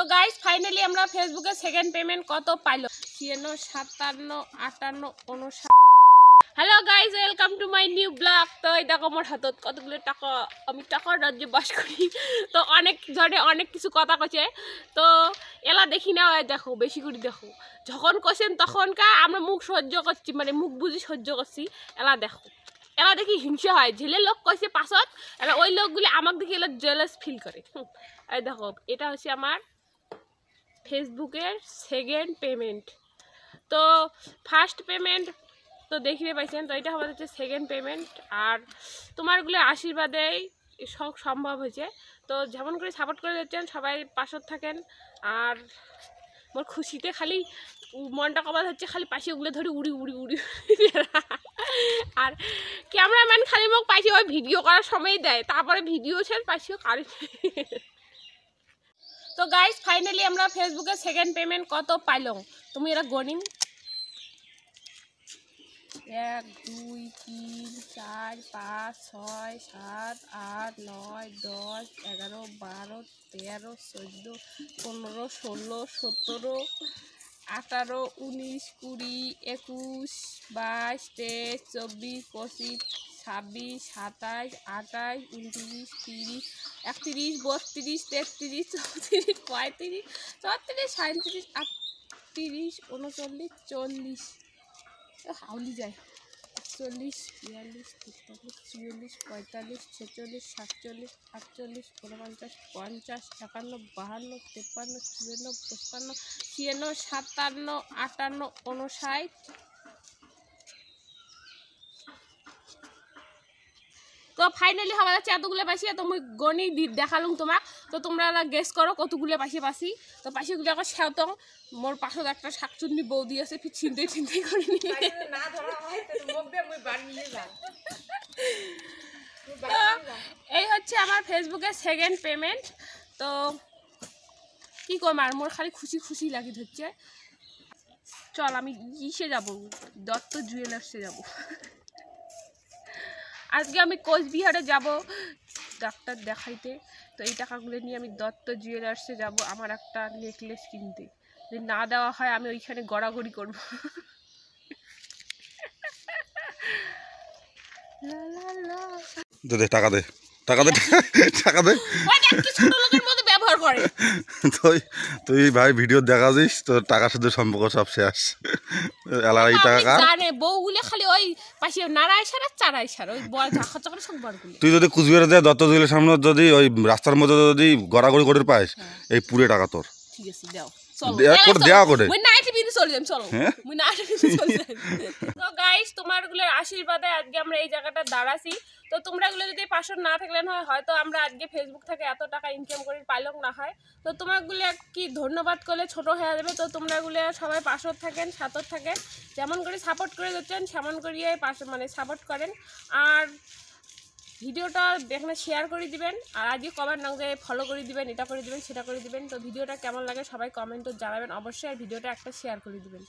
তো guys finally আমরা ফেসবুকে সেকেন্ড পেমেন্ট কত পাইল ছিয়ান্ন সাতান্ন আটান্ন উনষাট hello guys welcome to my new blog তো এই দেখো আমার হাতত কতগুলো টাকা আমি টাকার রাজ্যে বাস করি তো অনেক ধরনের অনেক কিছু কথা কছে তো এলা দেখি না দেখো বেশি করে দেখো যখন কষেন তখনকার আমরা মুখ সহ্য করছি মানে মুখ বুঝি সহ্য করছি এলা দেখো এলা দেখি হিংসা হয় জেলে লোক কইছে পাছত এলা ওই লোকগুলি আমাকে দেখি এলা জেলাস ফিল করে এই দেখো এটা হচ্ছে আমার ফেসবুকের সেকেন্ড পেমেন্ট তো ফার্স্ট পেমেন্ট তো দেখিয়ে পাইছেন তো এটা আমাদের হচ্ছে সেকেন্ড পেমেন্ট আর তোমারগুলো আশীর্বাদেই সব সম্ভব হয়েছে তো যেমন করে সাপোর্ট করে দিচ্ছেন সবাই পাশত থাকেন আর মোর খুশিতে খালি মনটা কবাদ হচ্ছে খালি পাশে ওগুলো ধরে উড়ি উড়ি উড়ি আর ক্যামেরাম্যান খালি মোক পাশে ওই ভিডিও করার সময় দেয় তারপরে ভিডিও ছেড়ে পাশেও কারেন্ট তো গাইজ ফাইনালি আমরা ফেসবুকে সেকেন্ড পেমেন্ট কত পাইলাম তুমি এরা গণিম এক দুই তিন চার পাঁচ ছয় সাত আট নয় দশ এগারো বারো তেরো চোদ্দো পনেরো ষোলো সতেরো আঠারো উনিশ কুড়ি একুশ বাইশ তেইশ চব্বিশ পঁচিশ ছাব্বিশ সাতাশ আঠাশ উনত্রিশ তিরিশ একত্রিশ বত্রিশ তেত্রিশ চৌত্রিশ পঁয়ত্রিশ চৌত্রিশ সাঁত্রিশ আটত্রিশ উনচল্লিশ চল্লিশ হাউলি যায় একচল্লিশ বিয়াল্লিশ তেতাল্লিশ চুয়াল্লিশ পঁয়তাল্লিশ ছেচল্লিশ সাতচল্লিশ আটচল্লিশ উনপঞ্চাশ পঞ্চাশ একান্ন বাহান্ন তেপ্পান্ন চুয়ান্ন পঁচপান্ন ছিয়ান্ন সাতান্ন আটান্ন ঊনষাট তো ফাইনালি হওয়া যাচ্ছে এতগুলো পাশি তো মুই গণি দেখালুম তোমাক তো তোমরা গেস করো কতগুলো পাশে পাশি তো পাশিগুলো এখন সেওত মোর পাশত একটা শাকচুন্নি বৌদি আছে ফির ছিনতে ছিনতে করি এই হচ্ছে আমার ফেসবুকে সেকেন্ড পেমেন্ট তো কি কম আর মোর খালি খুশি খুশি লাগি ধরছে চল আমি ইসে যাব দত্ত জুয়েলার্সে যাবো আজকে আমি কোচবিহারে যাব ডাক্তার দেখাইতে তো এই টাকাগুলো নিয়ে আমি দত্ত জুয়েলার্সে যাব আমার একটা নেকলেস কিনতে যদি না দেওয়া হয় আমি ওইখানে গড়াগড়ি করব টাকা দে টাকা দে টাকা দে তুই ভাই ভিডিও দেখা যাইস তোর টাকার সাথে সম্পর্ক সব শেষ এলাকার এই টাকা জানে বউ গুলে খালি ওই পাশে নাড়াই সারা চারাই সারা ওই তুই যদি কুচবিহারে যায় দত্ত জুয়েলের সামনে যদি ওই রাস্তার মধ্যে যদি গড়াগড়ি করে পাস হ্যাঁ। এই পুরে টাকা তোর ঠিক আছে দাও হ্যাঁ? আশীর্বাদে আজকে আমরা এই জায়গাটা দাঁড়াছি তো তোমরা এগুলো যদি পাসওয়ার্ড না থাকলে না হয়তো আমরা আজকে ফেসবুক থেকে এত টাকা ইনকাম করে পাইলাম না হয় তো তোমারগুলো কি ধন্যবাদ করলে ছোট হয়ে যাবে তো তোমরাগুলো সবাই পাসওয়ার্ড থাকেন সাতর থাকেন যেমন করে সাপোর্ট করে দিচ্ছেন সেমন করিয়ে পাশ মানে সাপোর্ট করেন আর ভিডিওটা দেখলে শেয়ার করে দিবেন আর আজকে কমেন্ট নঙ্গে ফলো করে দিবেন এটা করে দিবেন সেটা করে দিবেন তো ভিডিওটা কেমন লাগে সবাই কমেন্টও জানাবেন অবশ্যই আর ভিডিওটা একটা শেয়ার করে দিবেন